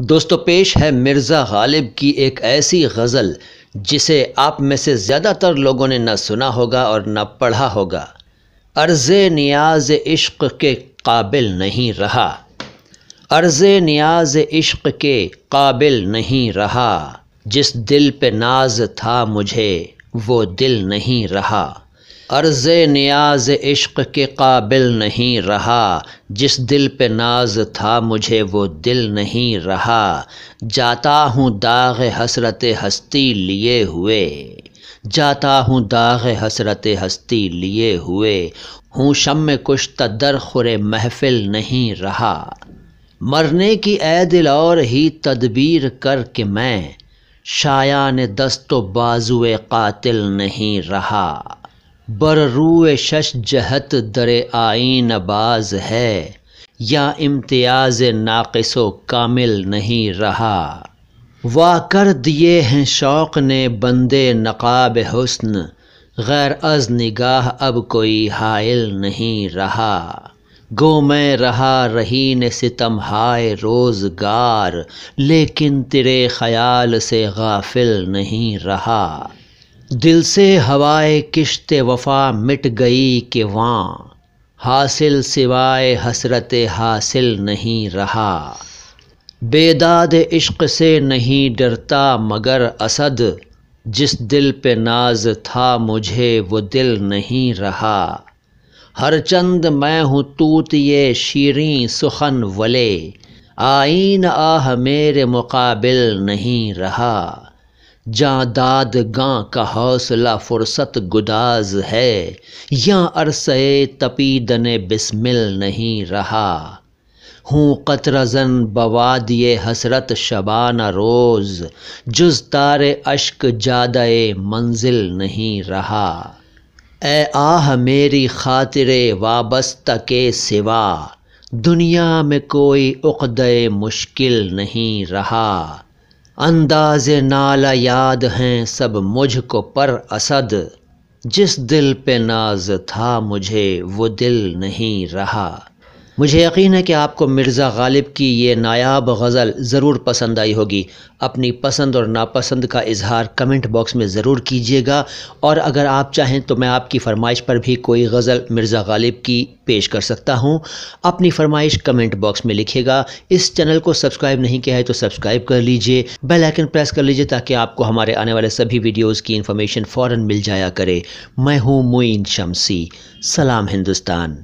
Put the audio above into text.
दोस्तों पेश है मिर्ज़ा गालिब की एक ऐसी गज़ल जिसे आप में से ज़्यादातर लोगों ने ना सुना होगा और ना पढ़ा होगा अर्ज़ नियाज इश्क के काबिल नहीं रहा अर्ज़ नियाज इश्क के काबिल नहीं रहा जिस दिल पे नाज था मुझे वो दिल नहीं रहा अर्ज़ न्याज़ इश्क के काबिल नहीं रहा जिस दिल पे नाज था मुझे वो दिल नहीं रहा जाता हूँ दाग हसरत हस्ती लिए हुए जाता हूँ दाग हसरत हस्ती लिए हुए हूँ शम कुछ तदर खुर महफिल नहीं रहा मरने की ए दिल और ही तदबीर करके मैं शायान दस्त दस्तो बाजुए कातिल नहीं रहा रूए शश जहत दर आइन बाज है या इम्तियाज नाकस व कामिल नहीं रहा वा कर दिए हैं शौक़ ने बंदे नकाब हुस्न गैर अज निगाह अब कोई हायल नहीं रहा गो मैं रहा रही ने सितम हाय रोज़गार लेकिन तेरे ख्याल से गाफिल नहीं रहा दिल से हवाए किश्त वफा मिट गई कि वहाँ हासिल सिवाय हसरत हासिल नहीं रहा बेदाद इश्क से नहीं डरता मगर असद जिस दिल पे नाज था मुझे वो दिल नहीं रहा हर चंद मैं हूँ तूत ये शीरें सुखन वले आइन आह मेरे मुकाबिल नहीं रहा जादाद गां का हौसला फुर्सत गुदाज है या अरसए तपीदन बिस्मिल नहीं रहा हूँ कतरजन बवाद ये हसरत शबाना रोज़ जुज तार अश्क जादा मंजिल नहीं रहा ए आह मेरी खातिर वाबस्त के सिवा दुनिया में कोई उकद मुश्किल नहीं रहा अंदाज नाला याद हैं सब मुझको पर असद जिस दिल पे नाज था मुझे वो दिल नहीं रहा मुझे यकीन है कि आपको मिर्ज़ा गालिब की ये नायाब गज़ल ज़रूर पसंद आई होगी अपनी पसंद और नापसंद का इजहार कमेंट बॉक्स में ज़रूर कीजिएगा और अगर आप चाहें तो मैं आपकी फरमाइश पर भी कोई गज़ल मिर्ज़ा गालिब की पेश कर सकता हूँ अपनी फरमाइश कमेंट बॉक्स में लिखिएगा इस चैनल को सब्सक्राइब नहीं किया है तो सब्सक्राइब कर लीजिए बेल आइकन प्रेस कर लीजिए ताकि आपको हमारे आने वाले सभी वीडियोज़ की इन्फॉर्मेशन फ़ौर मिल जाया करे मैं हूँ मुइन शमसी सलाम हिंदुस्तान